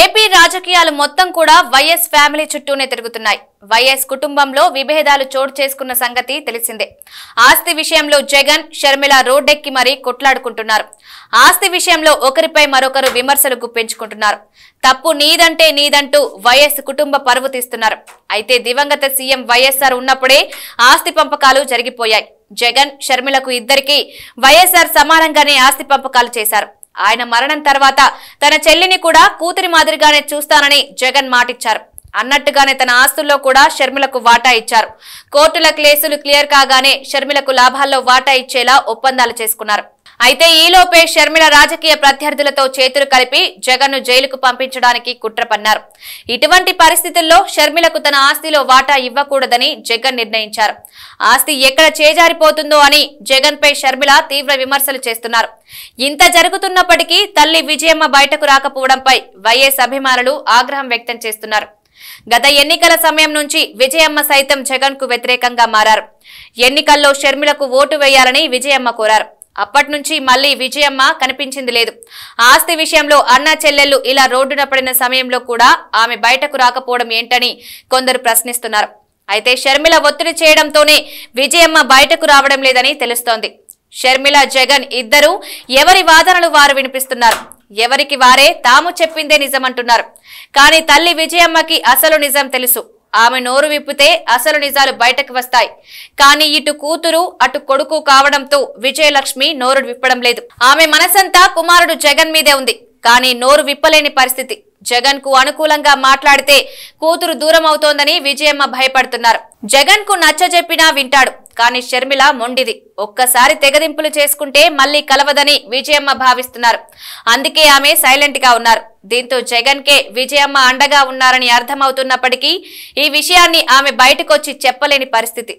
AP రాజకీయాలు మొత్తం కూడా వైఎస్ ఫ్యామిలీ చుట్టూనే తిరుగుతున్నాయి వైఎస్ కుటుంబంలో విభేదాలు చోటు చేసుకున్న సంగతి తెలిసిందే ఆస్తి విషయంలో జగన్ షర్మిల రోడ్డెక్కి మరీ కొట్లాడుకుంటున్నారు ఆస్తి విషయంలో ఒకరిపై మరొకరు విమర్శలు గుప్పించుకుంటున్నారు తప్పు నీదంటే నీదంటూ వైఎస్ కుటుంబ పరువు తీస్తున్నారు అయితే దివంగత సీఎం వైఎస్ఆర్ ఉన్నప్పుడే ఆస్తి పంపకాలు జరిగిపోయాయి జగన్ షర్మిలకు ఇద్దరికీ వైఎస్ఆర్ సమానంగానే ఆస్తి పంపకాలు చేశారు ఆయన మరణం తర్వాత తన చెల్లిని కూడా కూతురి మాదిరిగానే చూస్తానని జగన్ మాటిచ్చారు అన్నట్టుగానే తన ఆస్తుల్లో కూడా షర్మిలకు వాటా ఇచ్చారు కోర్టుల కేసులు క్లియర్ కాగానే షర్మిలకు లాభాల్లో వాటా ఇచ్చేలా ఒప్పందాలు చేసుకున్నారు అయితే ఈలోపే షర్మిల రాజకీయ ప్రత్యర్థులతో చేతులు కలిపి జగన్ను జైలుకు పంపించడానికి కుట్ర పన్నారు ఇటువంటి పరిస్థితుల్లో షర్మిలకు తన ఆస్తిలో వాటా ఇవ్వకూడదని జగన్ నిర్ణయించారు ఆస్తి ఎక్కడ చేజారిపోతుందో అని జగన్ పై షర్మిల తీవ్ర విమర్శలు చేస్తున్నారు ఇంత జరుగుతున్నప్పటికీ తల్లి విజయమ్మ బయటకు రాకపోవడంపై వైఎస్ అభిమానులు ఆగ్రహం వ్యక్తం చేస్తున్నారు గత ఎన్నికల సమయం నుంచి విజయమ్మ సైతం జగన్ కు వ్యతిరేకంగా మారారు ఎన్నికల్లో షర్మిలకు ఓటు వేయాలని విజయమ్మ కోరారు అప్పటి నుంచి మళ్లీ విజయమ్మ కనిపించింది లేదు ఆస్తి విషయంలో అన్న చెల్లెళ్లు ఇలా రోడ్డున పడిన సమయంలో కూడా ఆమె బయటకు రాకపోవడం ఏంటని కొందరు ప్రశ్నిస్తున్నారు అయితే షర్మిల ఒత్తిడి చేయడంతోనే విజయమ్మ బయటకు రావడం లేదని తెలుస్తోంది షర్మిల జగన్ ఇద్దరు ఎవరి వాదనలు వారు వినిపిస్తున్నారు ఎవరికి వారే తాము చెప్పిందే నిజమంటున్నారు కానీ తల్లి విజయమ్మకి అసలు నిజం తెలుసు ఆమె నోరు విప్పితే అసలు నిజాలు బయటకు వస్తాయి కానీ ఇటు కూతురు అటు కొడుకు కావడంతో విజయలక్ష్మి నోరు విప్పడం లేదు ఆమె మనసంతా కుమారుడు జగన్ మీదే ఉంది కానీ నోరు విప్పలేని పరిస్థితి జగన్ కు అనుకూలంగా మాట్లాడితే కూతురు దూరం అవుతోందని విజయమ్మ భయపడుతున్నారు జగన్ కు నచ్చజెప్పినా వింటాడు కానీ షర్మిల మొండిది ఒక్కసారి తెగదింపులు చేసుకుంటే మళ్లీ కలవదని విజయమ్మ భావిస్తున్నారు అందుకే ఆమె సైలెంట్ గా ఉన్నారు దీంతో జగన్ కే విజయమ్మ అండగా ఉన్నారని అర్థమవుతున్నప్పటికీ ఈ విషయాన్ని ఆమె బయటకొచ్చి చెప్పలేని పరిస్థితి